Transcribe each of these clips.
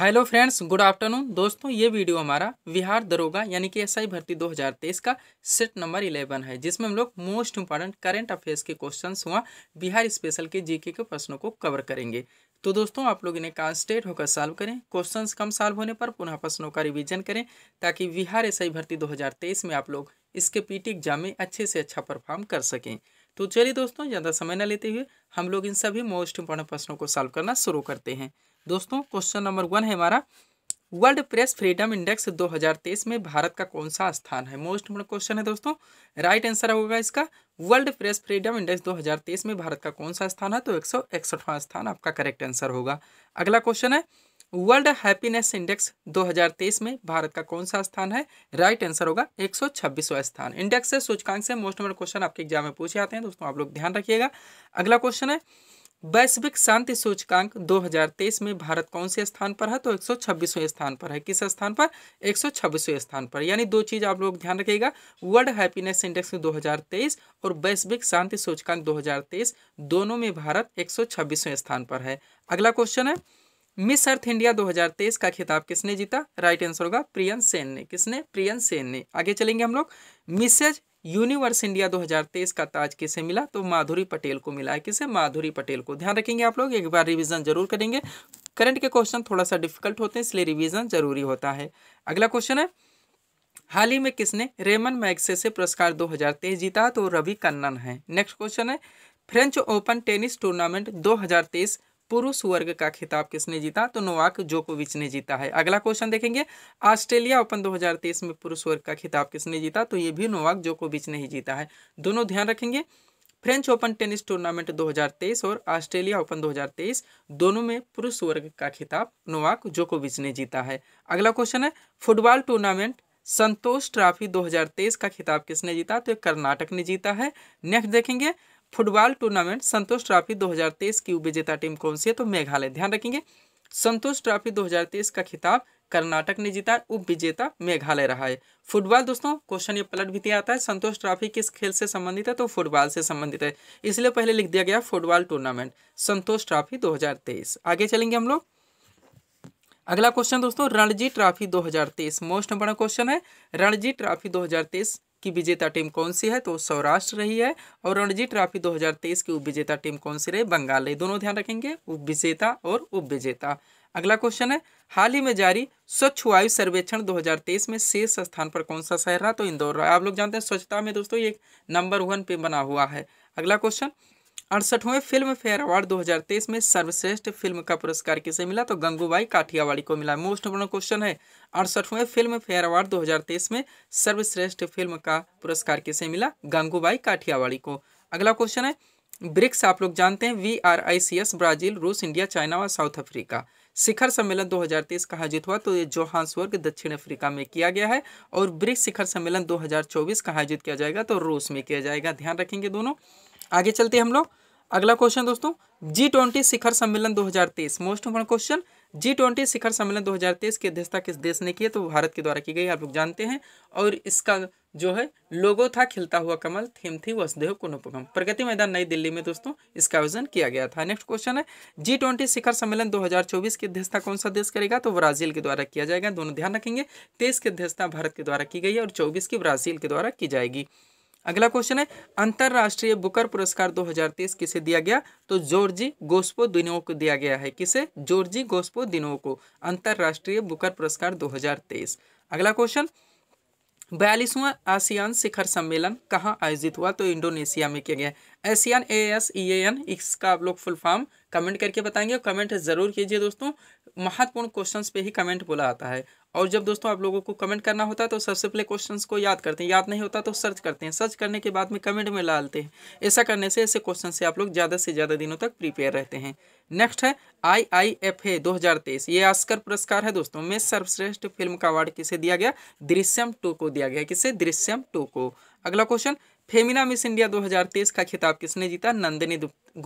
hello friends good afternoon दोस्तों ये video हमारा बिहार दरोगा यानी कि एसआई भर्ती 2023 का सेट नंबर 11 है जिसमें हम लोग मोस्ट इंपॉर्टेंट करेंट अफेयर्स के क्वेश्चंस हुआ बिहार स्पेशल के जीके के प्रश्नों को कवर करेंगे तो दोस्तों आप लोग इन्हें कॉन्स्टेंट होकर सॉल्व करें क्वेश्चंस कम सॉल्व होने पर पुनः प्रश्नों का रिविजन करें ताकि बिहार एस भर्ती दो में आप लोग इसके पीटी एग्जाम में अच्छे से अच्छा परफॉर्म कर सकें तो चलिए दोस्तों ज़्यादा समय न लेते हुए हम लोग इन सभी मोस्ट इंपॉर्टेंट प्रश्नों को सॉल्व करना शुरू करते हैं दोस्तों क्वेश्चन नंबर वन है हमारा वर्ल्ड प्रेस फ्रीडम इंडेक्स 2023 में भारत का कौन सा स्थान है मोस्ट इंपोर्टेंट क्वेश्चन है दोस्तों राइट आंसर होगा इसका वर्ल्ड प्रेस फ्रीडम इंडेक्स 2023 में भारत का कौन सा स्थान है तो एक सौ इकसठवां स्थान आपका करेक्ट आंसर होगा अगला क्वेश्चन है वर्ल्ड हैप्पीनेस इंडेक्स 2023 में भारत का कौन सा स्थान है राइट आंसर होगा एक स्थान इंडेक्स से सूचकांक से मोस्ट इंपोर्टेंट क्वेश्चन आपके एग्जाम में पूछे आते हैं दोस्तों आप लोग ध्यान रखिएगा अगला क्वेश्चन है वैश्विक शांति सूचकांक 2023 में भारत कौन से स्थान पर है तो 126वें स्थान पर है किस स्थान पर 126वें स्थान पर यानी दो चीज़ आप लोग ध्यान रखिएगा वर्ल्ड हैप्पीनेस इंडेक्स 2023 और वैश्विक शांति सूचकांक 2023 दोनों में भारत 126वें स्थान पर है अगला क्वेश्चन है मिस अर्थ इंडिया 2023 का खिताब किसने जीता राइट आंसर होगा प्रियंश सेन ने किसने प्रियंश सेन ने आगे चलेंगे हम लोग मिसेज यूनिवर्स इंडिया 2023 का ताज किसे मिला तो माधुरी पटेल को मिला है किसे माधुरी पटेल को ध्यान रखेंगे आप लोग एक बार रिवीजन जरूर करेंगे करंट के क्वेश्चन थोड़ा सा डिफिकल्ट होते हैं इसलिए रिवीजन जरूरी होता है अगला क्वेश्चन है हाल ही में किसने रेमन मैग्से से पुरस्कार 2023 जीता तो रवि कन्नन है नेक्स्ट क्वेश्चन है फ्रेंच ओपन टेनिस टूर्नामेंट दो पुरुष वर्ग का खिताब किसने जीता तो नोवाक जोकोविच ने जीता है अगला क्वेश्चन देखेंगे ऑस्ट्रेलिया ओपन 2023 में पुरुष वर्ग का खिताब किसने जीता तो ये भी नोवाक जोकोविच ने ही जीता है दोनों ध्यान रखेंगे फ्रेंच ओपन टेनिस टूर्नामेंट 2023 और ऑस्ट्रेलिया ओपन 2023 दोनों में पुरुष वर्ग का खिताब नोवाक जोकोविच ने जीता है अगला क्वेश्चन है फुटबॉल टूर्नामेंट संतोष ट्रॉफी 2023 का खिताब किसने जीता तो कर्नाटक ने जीता है नेक्स्ट देखेंगे फुटबॉल टूर्नामेंट संतोष ट्रॉफी 2023 की विजेता टीम कौन सी है तो मेघालय ध्यान रखेंगे संतोष ट्रॉफी 2023 का खिताब कर्नाटक ने जीता है उप विजेता मेघालय रहा है फुटबॉल दोस्तों क्वेश्चन ये पलट भी आता है संतोष ट्रॉफी किस खेल से संबंधित है तो फुटबॉल से संबंधित है इसलिए पहले लिख दिया गया फुटबॉल टूर्नामेंट संतोष ट्रॉफी 2023 आगे चलेंगे हम लोग अगला क्वेश्चन दोस्तों रणजी ट्रॉफी 2023 मोस्ट बड़ा क्वेश्चन है रणजी ट्रॉफी 2023 की विजेता टीम कौन सी है तो सौराष्ट्र रही है और रणजी ट्रॉफी 2023 की उप विजेता टीम कौन सी रही बंगाल रही दोनों ध्यान रखेंगे उप विजेता और उप विजेता अगला क्वेश्चन है हाल ही में जारी स्वच्छ वायु सर्वेक्षण 2023 में शीर्ष स्थान पर कौन सा शहर रहा तो इंदौर रहा आप लोग जानते हैं स्वच्छता में दोस्तों ये नंबर वन पे बना हुआ है अगला क्वेश्चन अड़सठवें फिल्म फेयर अवार्ड 2023 में सर्वश्रेष्ठ फिल्म का पुरस्कार किसे मिला तो गंगूबाई काठियावाड़ी को मिला मोस्ट इंपोर्टेंट क्वेश्चन है अड़सठवें फिल्म फेयर अवार्ड 2023 में सर्वश्रेष्ठ फिल्म का पुरस्कार किसे मिला गंगूबाई काठियावाड़ी को अगला क्वेश्चन है ब्रिक्स आप लोग जानते हैं B R I C S Brazil रूस इंडिया चाइना और साउथ अफ्रीका शिखर सम्मेलन 2023 हजार तेईस कहाँ आयोजित हुआ तो ये जोहान्सबर्ग दक्षिण अफ्रीका में किया गया है और ब्रिक्स शिखर सम्मेलन 2024 हजार चौबीस कहाँ आयोजित किया जाएगा तो रूस में किया जाएगा ध्यान रखेंगे दोनों आगे चलते हम लोग अगला क्वेश्चन दोस्तों जी ट्वेंटी शिखर सम्मेलन 2023 most important question G twenty शिखर सम्मेलन 2023 की अध्यक्षता किस देश ने की है तो भारत के द्वारा की गई आप लोग जानते हैं और इसका जो है लोगो था खिलता हुआ कमल थीम थी वसुदेव कुनुपगम प्रगति मैदान नई दिल्ली में दोस्तों इसका आयोजन किया गया था नेक्स्ट क्वेश्चन है जी ट्वेंटी शिखर सम्मेलन 2024 की अध्यक्षता कौन सा देश करेगा तो ब्राजील के द्वारा किया जाएगा दोनों ध्यान रखेंगे तेईस की अध्यक्षता भारत के द्वारा की गई है और चौबीस की ब्राजील के द्वारा की जाएगी अगला क्वेश्चन है अंतर्राष्ट्रीय बुकर पुरस्कार 2023 किसे दिया गया तो जॉर्जी गोस्पो दिनो को दिया गया है किसे जॉर्जी गोस्पो दिनो को अंतर्राष्ट्रीय बुकर पुरस्कार 2023 अगला क्वेश्चन बयालीसवां आसियान शिखर सम्मेलन कहाँ आयोजित हुआ तो इंडोनेशिया में किया गया ASEAN A S E N इसका आप लोग फुल फॉर्म कमेंट करके बताएंगे और कमेंट ज़रूर कीजिए दोस्तों महत्वपूर्ण क्वेश्चंस पे ही कमेंट बोला आता है और जब दोस्तों आप लोगों को कमेंट करना होता है तो सबसे पहले क्वेश्चंस को याद करते हैं याद नहीं होता तो सर्च करते हैं सर्च करने के बाद में कमेंट में लेते हैं ऐसा करने से ऐसे क्वेश्चन से आप लोग ज़्यादा से ज़्यादा दिनों तक प्रिपेयर रहते हैं नेक्स्ट है आई आई एफ ए दो हज़ार तेईस ये आस्कर पुरस्कार है दोस्तों में सर्वश्रेष्ठ फिल्म का अवार्ड किसे दिया गया दृश्यम टू को दिया गया किसे दृश्यम टू को अगला क्वेश्चन फेमिना मिस इंडिया 2023 का खिताब किसने जीता Nandini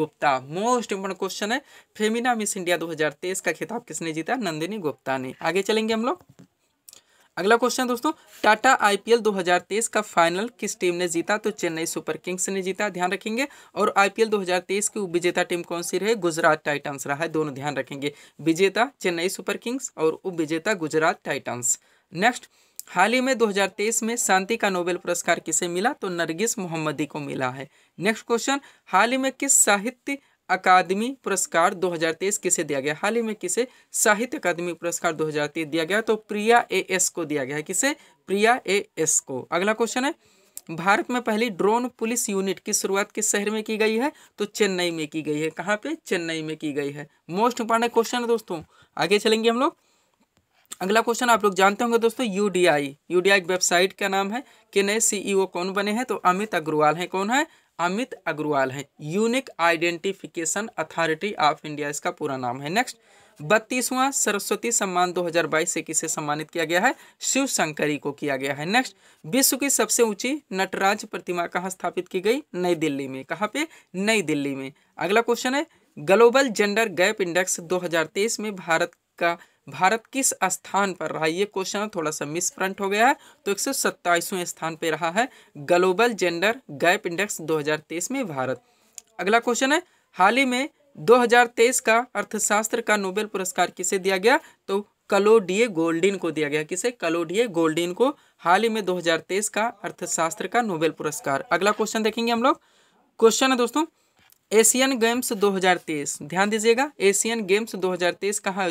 Gupta most important question है फेमिना मिस इंडिया 2023 का खिताब किसने जीता नंदिनी गुप्ता ने आगे चलेंगे हम लोग अगला क्वेश्चन दोस्तों टाटा आईपीएल 2023 का फाइनल किस टीम ने जीता तो चेन्नई सुपर किंग्स ने जीता ध्यान रखेंगे और आईपीएल 2023 की उपविजेता टीम कौन सी रहे गुजरात टाइटंस रहा है दोनों ध्यान रखेंगे विजेता चेन्नई सुपर किंग्स और उपविजेता गुजरात टाइटंस नेक्स्ट हाल ही में 2023 में शांति का नोबेल पुरस्कार किसे मिला तो नरगिस मोहम्मदी को मिला है नेक्स्ट क्वेश्चन हाल ही में किस साहित्य अकादमी पुरस्कार 2023 किसे दिया गया हाल ही में किसे साहित्य अकादमी पुरस्कार 2023 दिया गया तो प्रिया ए एस को दिया गया है किसे प्रिया ए एस को अगला क्वेश्चन है भारत में पहली ड्रोन पुलिस यूनिट की शुरुआत किस शहर में की गई है तो चेन्नई में की गई है कहाँ पे चेन्नई में की गई है मोस्ट इंपॉर्टेंट क्वेश्चन है दोस्तों आगे चलेंगे हम लोग अगला क्वेश्चन आप लोग जानते होंगे दोस्तों U D I U D I website का नाम है कि नए सीईओ e कौन बने हैं तो अमित अग्रवाल हैं कौन है अमित अग्रवाल हैं Unique Identification Authority of India इसका पूरा नाम है नेक्स्ट बत्तीसवां सरस्वती सम्मान 2022 से किसे सम्मानित किया गया है शिव शंकरी को किया गया है नेक्स्ट विश्व की सबसे ऊंची नटराज प्रतिमा कहाँ स्थापित की गई नई दिल्ली में कहाँ पे नई दिल्ली में अगला क्वेश्चन है ग्लोबल जेंडर गैप इंडेक्स 2023 में भारत का भारत किस स्थान पर रहा ये क्वेश्चन थोड़ा सा मिस प्रिंट हो गया है तो एक सौ स्थान पर रहा है ग्लोबल जेंडर गैप इंडेक्स 2023 में भारत अगला क्वेश्चन है हाल ही में 2023 का अर्थशास्त्र का नोबेल पुरस्कार किसे दिया गया तो कलोडिए गोल्डिन को दिया गया किसे कलोडिए गोल्डिन को हाल ही में 2023 का अर्थशास्त्र का नोबेल पुरस्कार अगला क्वेश्चन देखेंगे हम लोग क्वेश्चन है दोस्तों एशियन गेम्स 2023 ध्यान दीजिएगा एशियन गेम्स 2023 कहाँ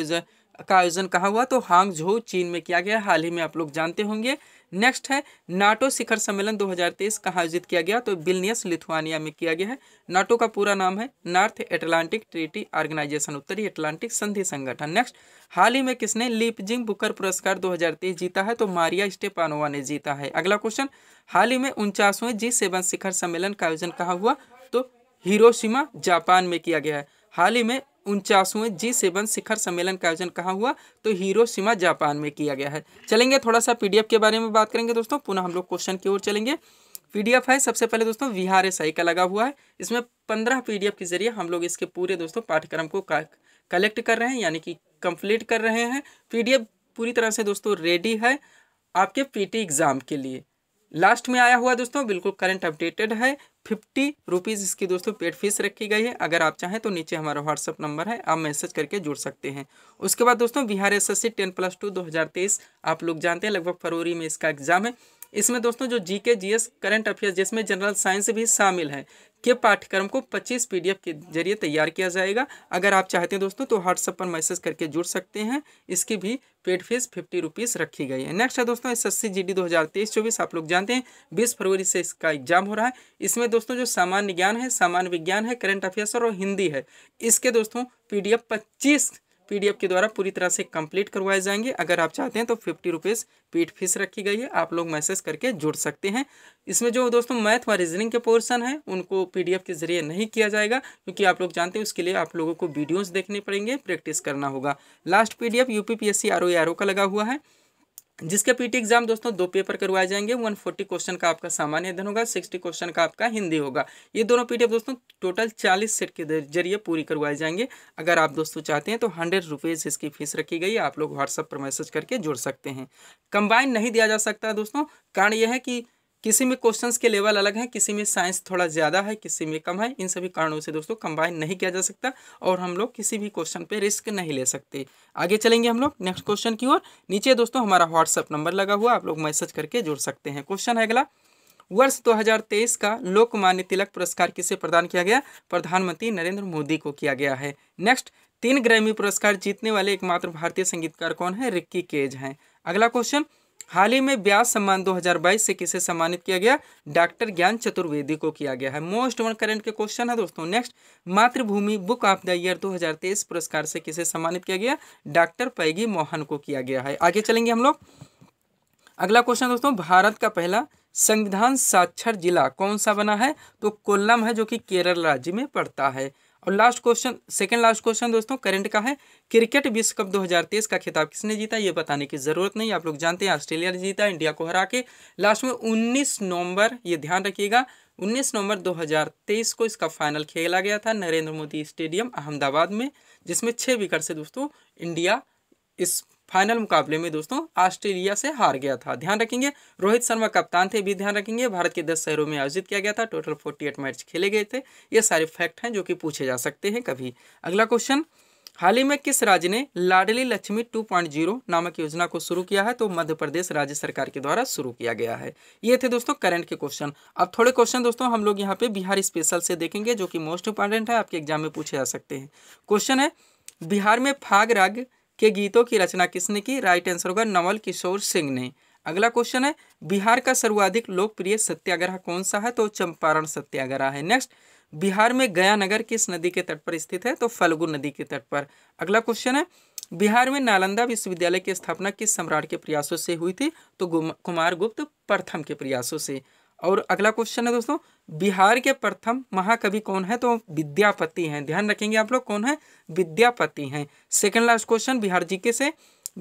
का आयोजन कहाँ हुआ तो हांगझो चीन में किया गया हाल ही में आप लोग जानते होंगे नेक्स्ट है नाटो शिखर सम्मेलन 2023 कहाँ आयोजित किया गया तो बिलनियस लिथुआनिया में किया गया है नाटो का पूरा नाम है नॉर्थ एटलांटिक ट्रीटी ऑर्गेनाइजेशन उत्तरी एटलांटिक संधि संगठन नेक्स्ट हाल ही में किसने लिपजिंग बुकर पुरस्कार 2023 जीता है तो मारिया स्टेपानोवा ने जीता है अगला क्वेश्चन हाल ही में उनचासवें जी सेवन शिखर सम्मेलन का आयोजन कहाँ हुआ तो हिरोशिमा जापान में किया गया है हाल ही में उनचासवें जी सेवन शिखर सम्मेलन का आयोजन कहाँ हुआ तो हीरो सीमा जापान में किया गया है चलेंगे थोड़ा सा पीडीएफ के बारे में बात करेंगे दोस्तों पुनः हम लोग क्वेश्चन की ओर चलेंगे पीडीएफ है सबसे पहले दोस्तों विहार एस का लगा हुआ है इसमें पंद्रह पी के जरिए हम लोग इसके पूरे दोस्तों पाठ्यक्रम को कलेक्ट कर रहे हैं यानी कि कंप्लीट कर रहे हैं पी पूरी तरह से दोस्तों रेडी है आपके पी एग्ज़ाम के लिए लास्ट में आया हुआ दोस्तों बिल्कुल करंट अपडेटेड है फिफ्टी रुपीज़ इसकी दोस्तों पेड फीस रखी गई है अगर आप चाहें तो नीचे हमारा व्हाट्सअप नंबर है आप मैसेज करके जुड़ सकते हैं उसके बाद दोस्तों Bihar S S C ten plus two दो आप लोग जानते हैं लगभग फरवरी में इसका एग्जाम है इसमें दोस्तों जो जी जीएस करंट अफेयर्स जिसमें जनरल साइंस भी शामिल है के पाठ्यक्रम को 25 पीडीएफ के जरिए तैयार किया जाएगा अगर आप चाहते हैं दोस्तों तो व्हाट्सअप पर मैसेज करके जुड़ सकते हैं इसकी भी पेड फीस फिफ्टी रुपीज़ रखी गई है नेक्स्ट है दोस्तों S S C G D दो हज़ार तेईस चौबीस आप लोग जानते हैं बीस फरवरी से इसका एग्जाम हो रहा है इसमें दोस्तों जो सामान्य ज्ञान है सामान्य विज्ञान है करंट अफेयर्स और हिंदी है इसके दोस्तों पी डी एफ पच्चीस पीडीएफ के द्वारा पूरी तरह से कंप्लीट करवाए जाएंगे अगर आप चाहते हैं तो फिफ्टी रुपीज़ पीट फीस रखी गई है आप लोग मैसेज करके जुड़ सकते हैं इसमें जो दोस्तों मैथ व रीजनिंग के पोर्सन है उनको पीडीएफ के जरिए नहीं किया जाएगा क्योंकि आप लोग जानते हैं उसके लिए आप लोगों को वीडियोज़ देखने पड़ेंगे प्रैक्टिस करना होगा last P D F U P का लगा हुआ है जिसके पीटी एग्जाम दोस्तों दो पेपर करवाए जाएंगे 140 क्वेश्चन का आपका सामान्य अध्ययन होगा 60 क्वेश्चन का आपका हिंदी होगा ये दोनों पीटीएफ दोस्तों टोटल 40 सेट के जरिए पूरी करवाए जाएंगे अगर आप दोस्तों चाहते हैं तो हंड्रेड रुपीज़ इसकी फीस रखी गई है आप लोग व्हाट्सअप पर मैसेज करके जुड़ सकते हैं कंबाइन नहीं दिया जा सकता दोस्तों कारण यह है कि किसी में क्वेश्चंस के लेवल अलग हैं किसी में साइंस थोड़ा ज़्यादा है किसी में कम है इन सभी कारणों से दोस्तों कंबाइन नहीं किया जा सकता और हम लोग किसी भी क्वेश्चन पे रिस्क नहीं ले सकते आगे चलेंगे हम लोग नेक्स्ट क्वेश्चन की ओर नीचे दोस्तों हमारा व्हाट्सअप नंबर लगा हुआ आप लोग मैसेज करके जुड़ सकते हैं क्वेश्चन है अगला वर्ष दो का लोकमान्य तिलक पुरस्कार किसे प्रदान किया गया प्रधानमंत्री नरेंद्र मोदी को किया गया है नेक्स्ट तीन ग्रैमी पुरस्कार जीतने वाले एकमात्र भारतीय संगीतकार कौन है रिक्की केज हैं अगला क्वेश्चन हाल ही में ब्यास सम्मान 2022 से किसे सम्मानित किया गया डॉक्टर ज्ञान चतुर्वेदी को किया गया है मोस्ट वन करेंट के क्वेश्चन है दोस्तों नेक्स्ट मातृभूमि बुक ऑफ द ईयर 2023 पुरस्कार से किसे सम्मानित किया गया डॉक्टर पैगी मोहन को किया गया है आगे चलेंगे हम लोग अगला क्वेश्चन दोस्तों भारत का पहला संविधान साक्षर जिला कौन सा बना है तो कोल्लम है जो कि केरल राज्य में पड़ता है और last question second last question दोस्तों करंट का है क्रिकेट विश्व कप 2023 का खिताब किसने जीता ये बताने की जरूरत नहीं आप लोग जानते हैं ऑस्ट्रेलिया ने जीता इंडिया को हरा के लास्ट में उन्नीस नवंबर ये ध्यान रखिएगा 19 नवंबर 2023 को इसका फाइनल खेला गया था नरेंद्र मोदी स्टेडियम अहमदाबाद में जिसमें छः विकेट से दोस्तों इंडिया इस फाइनल मुकाबले में दोस्तों ऑस्ट्रेलिया से हार गया था ध्यान रखेंगे रोहित शर्मा कप्तान थे भी ध्यान रखेंगे भारत के दस शहरों में आयोजित किया गया था टोटल फोर्टी मैच खेले गए थे ये सारे फैक्ट हैं जो कि पूछे जा सकते हैं कभी अगला क्वेश्चन हाल ही में किस राज्य ने लाडली लक्ष्मी 2.0 नामक योजना को शुरू किया है तो मध्य प्रदेश राज्य सरकार के द्वारा शुरू किया गया है ये थे दोस्तों करंट के क्वेश्चन अब थोड़े क्वेश्चन दोस्तों हम लोग यहाँ पे बिहार स्पेशल से देखेंगे जो कि मोस्ट इंपॉर्टेंट है आपके एग्जाम में पूछे जा सकते हैं क्वेश्चन है बिहार में फाग राग के गीतों की रचना किसने की राइट आंसर होगा नवल किशोर सिंह ने अगला क्वेश्चन है बिहार का सर्वाधिक लोकप्रिय सत्याग्रह कौन सा है तो चंपारण सत्याग्रह है नेक्स्ट बिहार में गया नगर किस नदी के तट पर स्थित है तो फलगु नदी के तट पर अगला क्वेश्चन है बिहार में नालंदा विश्वविद्यालय की स्थापना किस सम्राट के प्रयासों से हुई थी तो कुमार गुप्त प्रथम के प्रयासों से और अगला क्वेश्चन है दोस्तों बिहार के प्रथम महाकवि कौन है तो विद्यापति हैं ध्यान रखेंगे आप लोग कौन है विद्यापति हैं second last question Bihar GK से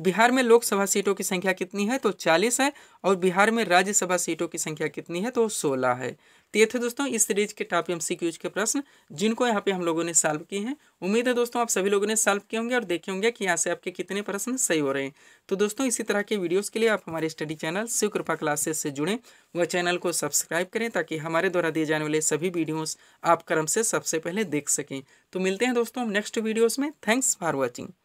बिहार में लोकसभा सीटों की संख्या कितनी है तो 40 है और बिहार में राज्यसभा सीटों की संख्या कितनी है तो 16 है तो ये थे दोस्तों इस सीरीज के टॉप एम के प्रश्न जिनको यहाँ पे हम लोगों ने सॉल्व किए हैं उम्मीद है दोस्तों आप सभी लोगों ने सॉल्व किए होंगे और देखे होंगे कि यहाँ से आपके कितने प्रश्न सही हो रहे हैं तो दोस्तों इसी तरह के वीडियोस के लिए आप हमारे स्टडी चैनल शिव कृपा क्लासेस से जुड़ें वह चैनल को सब्सक्राइब करें ताकि हमारे द्वारा दिए जाने वाले सभी वीडियोज़ आप क्रम से सबसे पहले देख सकें तो मिलते हैं दोस्तों हम नेक्स्ट वीडियोज़ में थैंक्स फॉर वॉचिंग